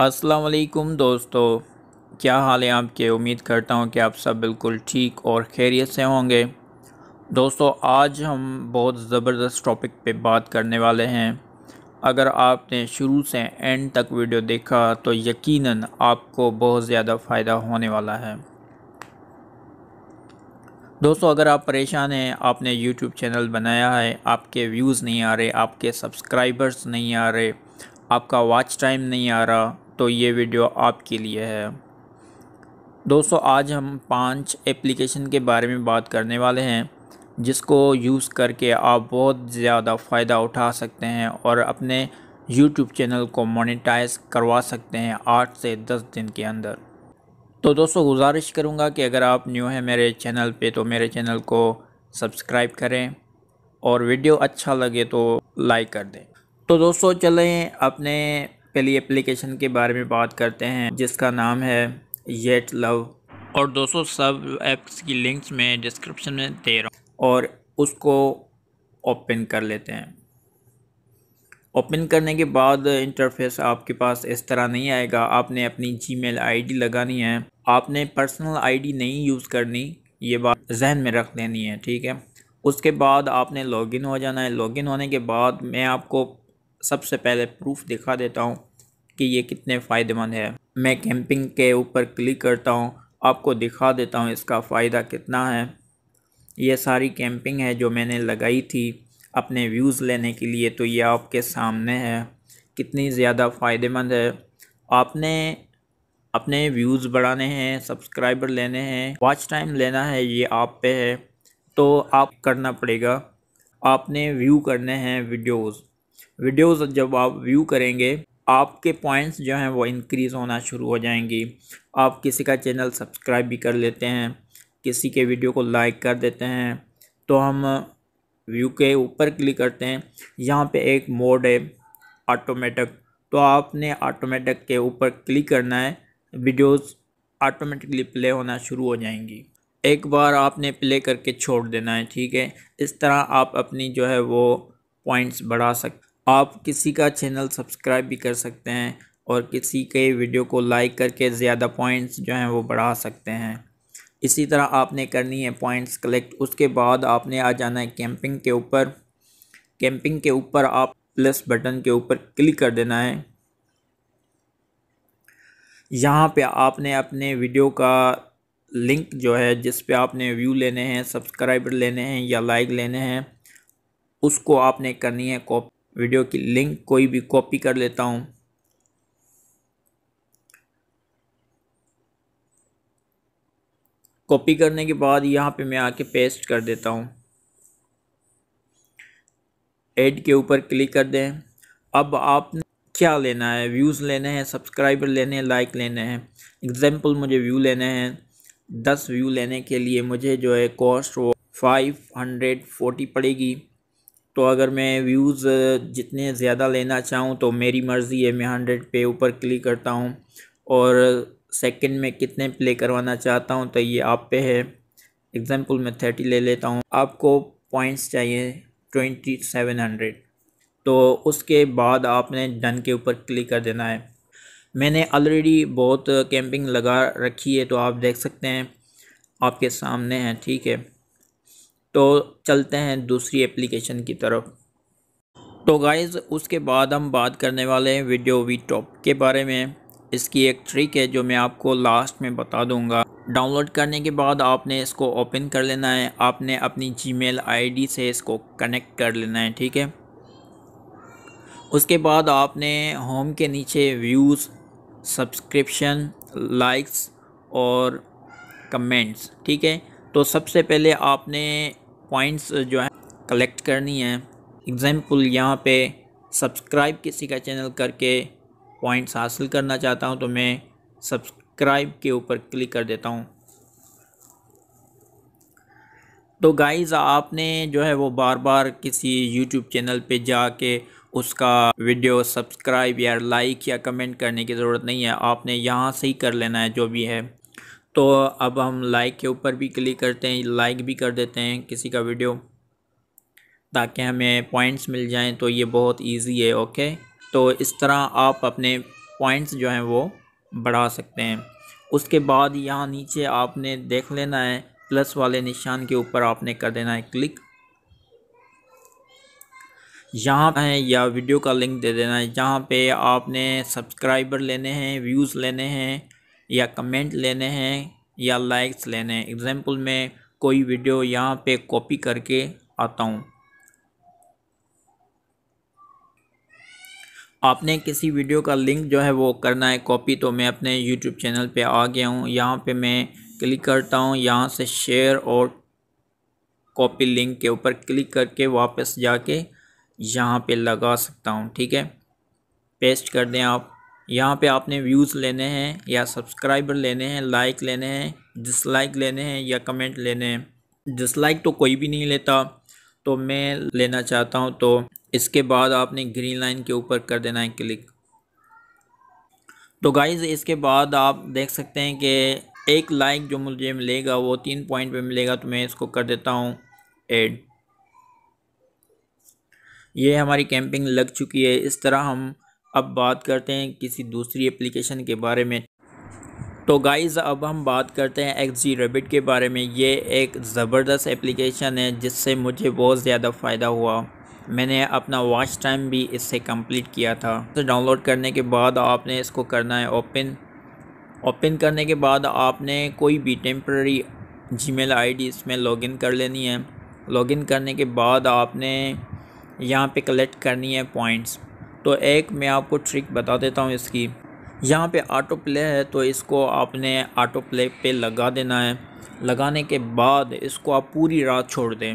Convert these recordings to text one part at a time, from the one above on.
असलकुम दोस्तों क्या हाल है आपके उम्मीद करता हूँ कि आप सब बिल्कुल ठीक और खैरियत से होंगे दोस्तों आज हम बहुत ज़बरदस्त टॉपिक पे बात करने वाले हैं अगर आपने शुरू से एंड तक वीडियो देखा तो यकीनन आपको बहुत ज़्यादा फ़ायदा होने वाला है दोस्तों अगर आप परेशान हैं आपने यूट्यूब चैनल बनाया है आपके व्यूज़ नहीं आ रहे आपके सब्सक्राइबर्स नहीं आ रहे आपका वॉच टाइम नहीं आ रहा तो ये वीडियो आपके लिए है दोस्तों आज हम पांच एप्लीकेशन के बारे में बात करने वाले हैं जिसको यूज़ करके आप बहुत ज़्यादा फ़ायदा उठा सकते हैं और अपने यूट्यूब चैनल को मोनेटाइज करवा सकते हैं आठ से दस दिन के अंदर तो दोस्तों गुजारिश करूंगा कि अगर आप न्यू हैं मेरे चैनल पे तो मेरे चैनल को सब्सक्राइब करें और वीडियो अच्छा लगे तो लाइक कर दें तो दोस्तों चलें अपने पहली एप्लीकेशन के बारे में बात करते हैं जिसका नाम है येट लव और दोस्तों सब ऐप्स की लिंक्स में डिस्क्रिप्शन में दे रहा हूँ और उसको ओपन कर लेते हैं ओपन करने के बाद इंटरफेस आपके पास इस तरह नहीं आएगा आपने अपनी जीमेल आईडी लगानी है आपने पर्सनल आईडी नहीं यूज़ करनी ये बात जहन में रख लेनी है ठीक है उसके बाद आपने लॉगिन हो जाना है लॉगिन होने के बाद मैं आपको सबसे पहले प्रूफ दिखा देता हूँ कि ये कितने फ़ायदेमंद है मैं कैंपिंग के ऊपर क्लिक करता हूँ आपको दिखा देता हूँ इसका फ़ायदा कितना है ये सारी कैंपिंग है जो मैंने लगाई थी अपने व्यूज़ लेने के लिए तो ये आपके सामने है कितनी ज़्यादा फ़ायदेमंद है आपने अपने व्यूज़ बढ़ाने हैं सब्सक्राइबर लेने हैं वॉच टाइम लेना है ये आप पे है तो आप करना पड़ेगा आपने व्यू करने हैं वीडियोज़ वीडियोस जब आप व्यू करेंगे आपके पॉइंट्स जो हैं वो इंक्रीज़ होना शुरू हो जाएंगी आप किसी का चैनल सब्सक्राइब भी कर लेते हैं किसी के वीडियो को लाइक कर देते हैं तो हम व्यू के ऊपर क्लिक करते हैं यहाँ पे एक मोड है ऑटोमेटिक तो आपने ऑटोमेटिक के ऊपर क्लिक करना है वीडियोस ऑटोमेटिकली प्ले होना शुरू हो जाएंगी एक बार आपने प्ले करके छोड़ देना है ठीक है इस तरह आप अपनी जो है वो पॉइंट्स बढ़ा सकते आप किसी का चैनल सब्सक्राइब भी कर सकते हैं और किसी के वीडियो को लाइक करके ज़्यादा पॉइंट्स जो हैं वो बढ़ा सकते हैं इसी तरह आपने करनी है पॉइंट्स कलेक्ट उसके बाद आपने आ जाना है कैंपिंग के ऊपर कैंपिंग के ऊपर आप प्लस बटन के ऊपर क्लिक कर देना है यहाँ पे आपने अपने वीडियो का लिंक जो है जिस पे आपने व्यू लेने हैं सब्सक्राइबर लेने हैं या लाइक लेने हैं उसको आपने करनी है कॉपी वीडियो की लिंक कोई भी कॉपी कर लेता हूँ कॉपी करने के बाद यहाँ पे मैं आके पेस्ट कर देता हूँ ऐड के ऊपर क्लिक कर दें अब आपने क्या लेना है व्यूज़ लेने हैं सब्सक्राइबर लेने हैं लाइक लेने हैं एग्जांपल मुझे व्यू लेने हैं दस व्यू लेने के लिए मुझे जो है कॉस्ट वो फाइव हंड्रेड फोर्टी पड़ेगी तो अगर मैं व्यूज़ जितने ज़्यादा लेना चाहूँ तो मेरी मर्ज़ी है मैं हंड्रेड पे ऊपर क्लिक करता हूँ और सेकंड में कितने प्ले करवाना चाहता हूँ तो ये आप पे है एग्ज़ाम्पल मैं थर्टी ले लेता हूँ आपको पॉइंट्स चाहिए ट्वेंटी सेवन हंड्रेड तो उसके बाद आपने डन के ऊपर क्लिक कर देना है मैंने ऑलरेडी बहुत कैंपिंग लगा रखी है तो आप देख सकते हैं आपके सामने हैं ठीक है तो चलते हैं दूसरी एप्लीकेशन की तरफ तो गाइज़ उसके बाद हम बात करने वाले हैं वीडियो वी टॉप के बारे में इसकी एक ट्रिक है जो मैं आपको लास्ट में बता दूंगा डाउनलोड करने के बाद आपने इसको ओपन कर लेना है आपने अपनी जी मेल से इसको कनेक्ट कर लेना है ठीक है उसके बाद आपने होम के नीचे व्यूज़ सब्सक्रिप्शन लाइक्स और कमेंट्स ठीक है तो सबसे पहले आपने पॉइंट्स uh, जो है कलेक्ट करनी है एग्जांपल यहाँ पे सब्सक्राइब किसी का चैनल करके पॉइंट्स हासिल करना चाहता हूँ तो मैं सब्सक्राइब के ऊपर क्लिक कर देता हूँ तो गाइज आपने जो है वो बार बार किसी यूट्यूब चैनल पे जाके उसका वीडियो सब्सक्राइब या लाइक या कमेंट करने की ज़रूरत नहीं है आपने यहाँ से ही कर लेना है जो भी है तो अब हम लाइक के ऊपर भी क्लिक करते हैं लाइक भी कर देते हैं किसी का वीडियो ताकि हमें पॉइंट्स मिल जाएं तो ये बहुत इजी है ओके तो इस तरह आप अपने पॉइंट्स जो हैं वो बढ़ा सकते हैं उसके बाद यहाँ नीचे आपने देख लेना है प्लस वाले निशान के ऊपर आपने कर देना है क्लिक यहाँ है या वीडियो का लिंक दे देना है जहाँ पे आपने सब्सक्राइबर लेने हैं व्यूज़ लेने हैं या कमेंट लेने हैं या लाइक्स लेने हैं एग्ज़ाम्पल में कोई वीडियो यहाँ पे कॉपी करके आता हूँ आपने किसी वीडियो का लिंक जो है वो करना है कॉपी तो मैं अपने यूट्यूब चैनल पे आ गया हूँ यहाँ पे मैं क्लिक करता हूँ यहाँ से शेयर और कॉपी लिंक के ऊपर क्लिक करके वापस जाके यहाँ पे लगा सकता हूँ ठीक है पेस्ट कर दें आप यहाँ पे आपने व्यूज़ लेने हैं या सब्सक्राइबर लेने हैं लाइक लेने हैं डिसलाइक लेने हैं या कमेंट लेने हैं डिसलाइक तो कोई भी नहीं लेता तो मैं लेना चाहता हूँ तो इसके बाद आपने ग्रीन लाइन के ऊपर कर देना है क्लिक तो गाइज़ इसके बाद आप देख सकते हैं कि एक लाइक जो मुझे मिलेगा वो तीन पॉइंट पे मिलेगा तो मैं इसको कर देता हूँ एड ये हमारी कैंपिंग लग चुकी है इस तरह हम अब बात करते हैं किसी दूसरी एप्लीकेशन के बारे में तो गाइज़ अब हम बात करते हैं एक्स जी रेबिट के बारे में ये एक ज़बरदस्त एप्लीकेशन है जिससे मुझे बहुत ज़्यादा फ़ायदा हुआ मैंने अपना वॉच टाइम भी इससे कंप्लीट किया था तो डाउनलोड करने के बाद आपने इसको करना है ओपन ओपन करने के बाद आपने कोई भी टेम्प्ररी आई डी इसमें लॉगिन कर लेनी है लॉगिन करने के बाद आपने यहाँ पे कलेक्ट करनी है पॉइंट्स तो एक मैं आपको ट्रिक बता देता हूँ इसकी यहाँ पे ऑटो प्ले है तो इसको आपने ऑटो प्ले पे लगा देना है लगाने के बाद इसको आप पूरी रात छोड़ दें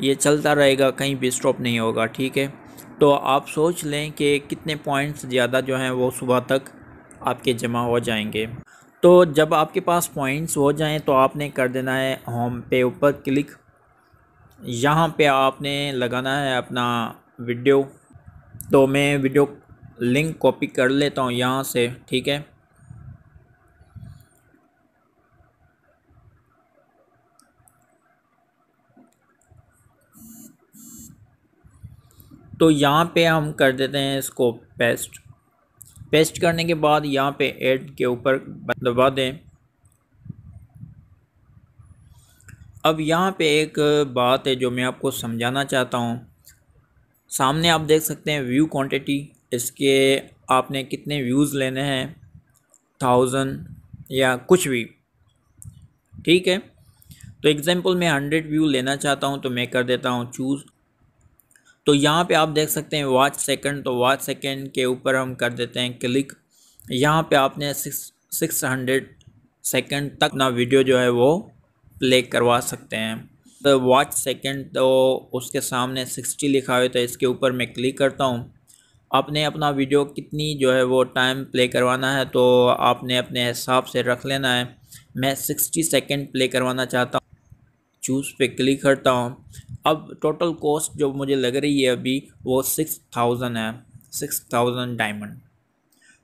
ये चलता रहेगा कहीं भी स्टॉप नहीं होगा ठीक है तो आप सोच लें कि कितने पॉइंट्स ज़्यादा जो हैं वो सुबह तक आपके जमा हो जाएंगे तो जब आपके पास पॉइंट्स हो जाएं तो आपने कर देना है होम पे ऊपर क्लिक यहाँ पे आपने लगाना है अपना वीडियो तो मैं वीडियो लिंक कॉपी कर लेता हूँ यहाँ से ठीक है तो यहाँ पे हम कर देते हैं इसको पेस्ट पेस्ट करने के बाद यहाँ पे ऐड के ऊपर दबा दें अब यहाँ पे एक बात है जो मैं आपको समझाना चाहता हूँ सामने आप देख सकते हैं व्यू क्वांटिटी इसके आपने कितने व्यूज़ लेने हैं थाउजेंड या कुछ भी ठीक है तो एग्जांपल मैं हंड्रेड व्यू लेना चाहता हूँ तो मैं कर देता हूँ चूज़ तो यहाँ पे आप देख सकते हैं वाच सेकंड तो वाच सेकंड के ऊपर हम कर देते हैं क्लिक यहाँ पे आपने सिक्स सिक्स हंड्रेड सेकेंड तक ना वीडियो जो है वो प्ले करवा सकते हैं द वॉच सेकेंड तो उसके सामने सिक्सटी लिखा हुआ तो इसके ऊपर मैं क्लिक करता हूँ आपने अपना वीडियो कितनी जो है वो टाइम प्ले करवाना है तो आपने अपने हिसाब से रख लेना है मैं सिक्सटी सेकेंड प्ले करवाना चाहता हूँ चूज़ पे क्लिक करता हूँ अब टोटल कॉस्ट जो मुझे लग रही है अभी वो सिक्स थाउजेंड है six thousand diamond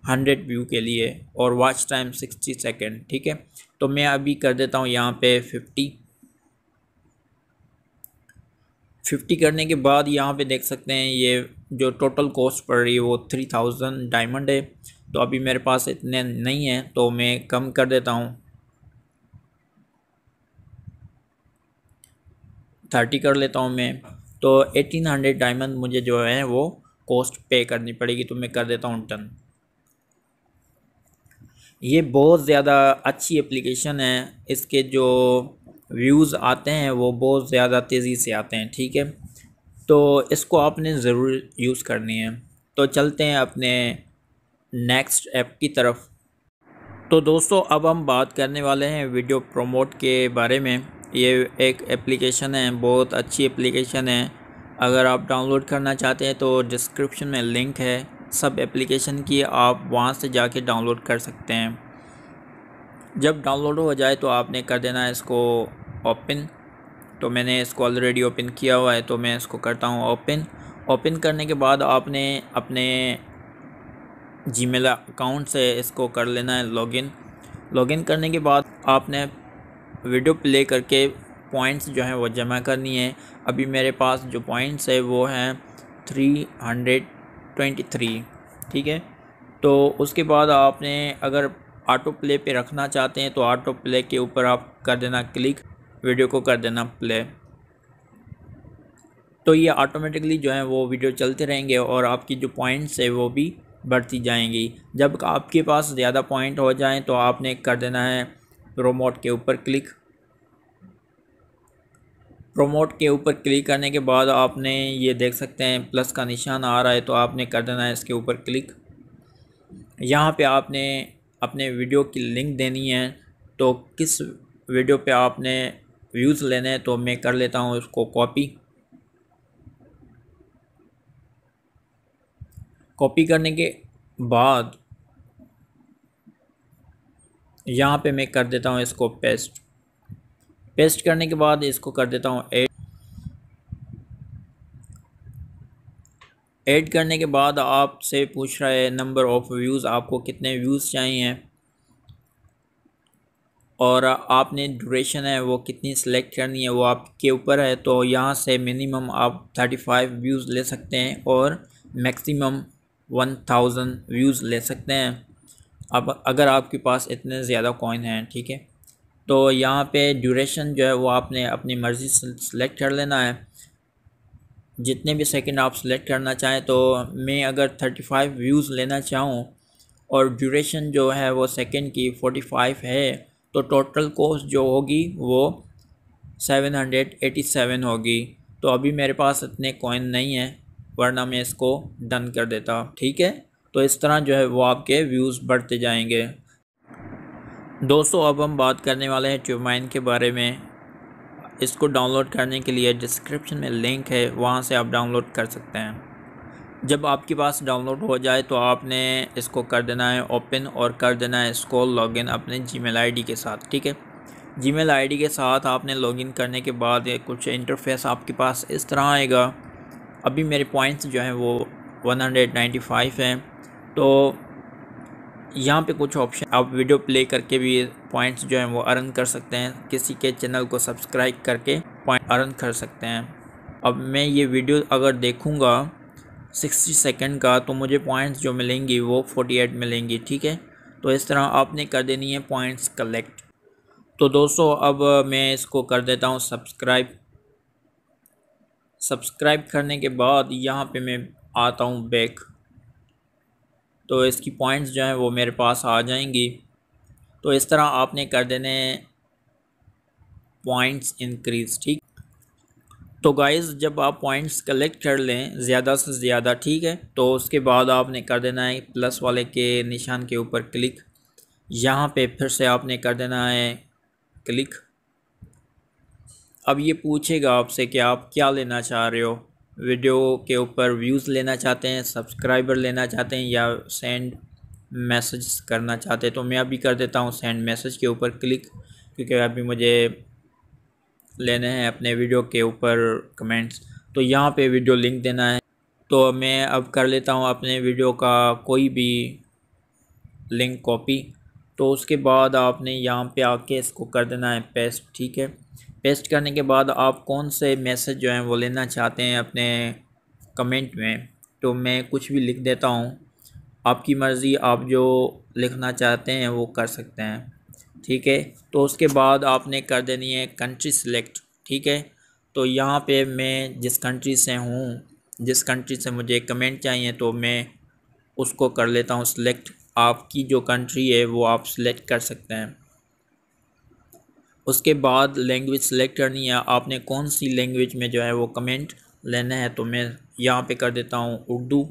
hundred view के लिए और वॉच टाइम सिक्सटी सेकेंड ठीक है तो मैं अभी कर देता हूँ यहाँ पे फिफ्टी फिफ्टी करने के बाद यहाँ पे देख सकते हैं ये जो टोटल कॉस्ट पड़ रही है वो थ्री थाउजेंड डायमंड है तो अभी मेरे पास इतने नहीं हैं तो मैं कम कर देता हूँ थर्टी कर लेता हूँ मैं तो एटीन हंड्रेड डायमंड मुझे जो है वो कॉस्ट पे करनी पड़ेगी तो मैं कर देता हूँ टन ये बहुत ज़्यादा अच्छी एप्लीकेशन है इसके जो व्यूज़ आते हैं वो बहुत ज़्यादा तेज़ी से आते हैं ठीक है तो इसको आपने ज़रूर यूज़ करनी है तो चलते हैं अपने नेक्स्ट ऐप की तरफ तो दोस्तों अब हम बात करने वाले हैं वीडियो प्रोमोट के बारे में ये एक एप्लीकेशन है बहुत अच्छी एप्लीकेशन है अगर आप डाउनलोड करना चाहते हैं तो डिस्क्रिप्शन में लिंक है सब एप्लीकेशन की आप वहाँ से जाके डाउनलोड कर सकते हैं जब डाउनलोड हो जाए तो आपने कर देना है इसको ओपन तो मैंने इसको ऑलरेडी ओपन किया हुआ है तो मैं इसको करता हूँ ओपन ओपन करने के बाद आपने अपने जी अकाउंट से इसको कर लेना है लॉगिन लॉगिन करने के बाद आपने वीडियो प्ले करके पॉइंट्स जो हैं वो जमा करनी है अभी मेरे पास जो पॉइंट्स है वो हैं थ्री हंड्रेड ट्वेंटी थ्री ठीक है तो उसके बाद आपने अगर ऑटो प्ले पे रखना चाहते हैं तो ऑटो प्ले के ऊपर आप कर देना क्लिक वीडियो को कर देना प्ले तो ये ऑटोमेटिकली जो है वो वीडियो चलते रहेंगे और आपकी जो पॉइंट्स है वो भी बढ़ती जाएंगी जब आपके पास ज़्यादा पॉइंट हो जाए तो आपने कर देना है प्रोमोट के ऊपर क्लिक प्रोमोट के ऊपर क्लिक करने के बाद आपने ये देख सकते हैं प्लस का निशान आ रहा है तो आपने कर देना है इसके ऊपर क्लिक यहाँ पे आपने अपने वीडियो की लिंक देनी है तो किस वीडियो पे आपने व्यूज़ लेने हैं तो मैं कर लेता हूँ इसको कॉपी कॉपी करने के बाद यहाँ पे मैं कर देता हूँ इसको पेस्ट पेस्ट करने के बाद इसको कर देता हूँ एड ऐड करने के बाद आपसे पूछ रहा है नंबर ऑफ़ व्यूज़ आपको कितने व्यूज़ चाहिए और आपने ड्यूरेशन है वो कितनी सिलेक्ट करनी है वो आपके ऊपर है तो यहाँ से मिनिमम आप थर्टी फाइव व्यूज़ ले सकते हैं और मैक्सिमम वन थाउजेंड व्यूज़ ले सकते हैं अब अगर आपके पास इतने ज़्यादा कॉइन हैं ठीक है तो यहाँ पे ड्यूरेशन जो है वो आपने अपनी मर्ज़ी सेलेक्ट कर लेना है जितने भी सेकंड आप सेलेक्ट करना चाहें तो मैं अगर थर्टी फाइव व्यूज़ लेना चाहूँ और ड्यूरेशन जो है वो सेकंड की फोटी फाइव है तो टोटल कॉस्ट जो होगी वो सेवन हंड्रेड एटी सेवन होगी तो अभी मेरे पास इतने कॉइन नहीं हैं वरना मैं इसको डन कर देता ठीक है तो इस तरह जो है वो आपके व्यूज़ बढ़ते जाएंगे दोस्तों अब हम बात करने वाले हैं चुमाइन के बारे में इसको डाउनलोड करने के लिए डिस्क्रिप्शन में लिंक है वहाँ से आप डाउनलोड कर सकते हैं जब आपके पास डाउनलोड हो जाए तो आपने इसको कर देना है ओपन और कर देना है इसको लॉगिन अपने जीमेल आईडी के साथ ठीक है जीमेल आईडी के साथ आपने लॉगिन करने के बाद कुछ इंटरफेस आपके पास इस तरह आएगा अभी मेरे पॉइंट्स जो हैं वो 195 हैं तो यहाँ पे कुछ ऑप्शन आप वीडियो प्ले करके भी पॉइंट्स जो हैं वो अर्न कर सकते हैं किसी के चैनल को सब्सक्राइब करके पॉइंट अर्न कर सकते हैं अब मैं ये वीडियो अगर देखूँगा सिक्सटी सेकेंड का तो मुझे पॉइंट्स जो मिलेंगी वो फोटी एट मिलेंगी ठीक है तो इस तरह आपने कर देनी है पॉइंट्स कलेक्ट तो दोस्तों अब मैं इसको कर देता हूँ सब्सक्राइब सब्सक्राइब करने के बाद यहाँ पे मैं आता हूँ बैक तो इसकी पॉइंट्स जो हैं वो मेरे पास आ जाएंगी तो इस तरह आपने कर देने पॉइंट्स इंक्रीज ठीक तो गाइस जब आप पॉइंट्स कलेक्ट कर लें ज़्यादा से ज़्यादा ठीक है तो उसके बाद आपने कर देना है प्लस वाले के निशान के ऊपर क्लिक यहाँ पे फिर से आपने कर देना है क्लिक अब ये पूछेगा आपसे कि आप क्या लेना चाह रहे हो वीडियो के ऊपर व्यूज़ लेना चाहते हैं सब्सक्राइबर लेना चाहते हैं या सेंड मैसेज करना चाहते हैं तो मैं अभी कर देता हूँ सेंड मैसेज के ऊपर क्लिक क्योंकि अभी मुझे लेने हैं अपने वीडियो के ऊपर कमेंट्स तो यहाँ पे वीडियो लिंक देना है तो मैं अब कर लेता हूँ अपने वीडियो का कोई भी लिंक कॉपी तो उसके बाद आपने यहाँ पे आके इसको कर देना है पेस्ट ठीक है पेस्ट करने के बाद आप कौन से मैसेज जो हैं वो लेना चाहते हैं अपने कमेंट में तो मैं कुछ भी लिख देता हूँ आपकी मर्ज़ी आप जो लिखना चाहते हैं वो कर सकते हैं ठीक है तो उसके बाद आपने कर देनी है कंट्री सेलेक्ट ठीक है तो यहाँ पे मैं जिस कंट्री से हूँ जिस कंट्री से मुझे कमेंट चाहिए तो मैं उसको कर लेता हूँ सेलेक्ट आपकी जो कंट्री है वो आप सेलेक्ट कर सकते हैं उसके बाद लैंग्वेज सेलेक्ट करनी है आपने कौन सी लैंग्वेज में जो है वो कमेंट लेना है तो मैं यहाँ पे कर देता हूँ उर्दू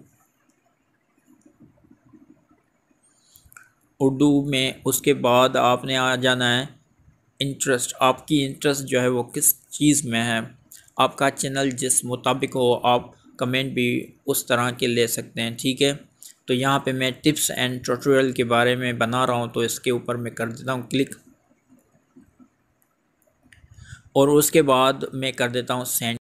उर्दू में उसके बाद आपने आ जाना है इंटरेस्ट आपकी इंटरेस्ट जो है वो किस चीज़ में है आपका चैनल जिस मुताबिक हो आप कमेंट भी उस तरह के ले सकते हैं ठीक है तो यहाँ पे मैं टिप्स एंड ट्यूटोरियल के बारे में बना रहा हूँ तो इसके ऊपर मैं कर देता हूँ क्लिक और उसके बाद मैं कर देता हूँ सेंड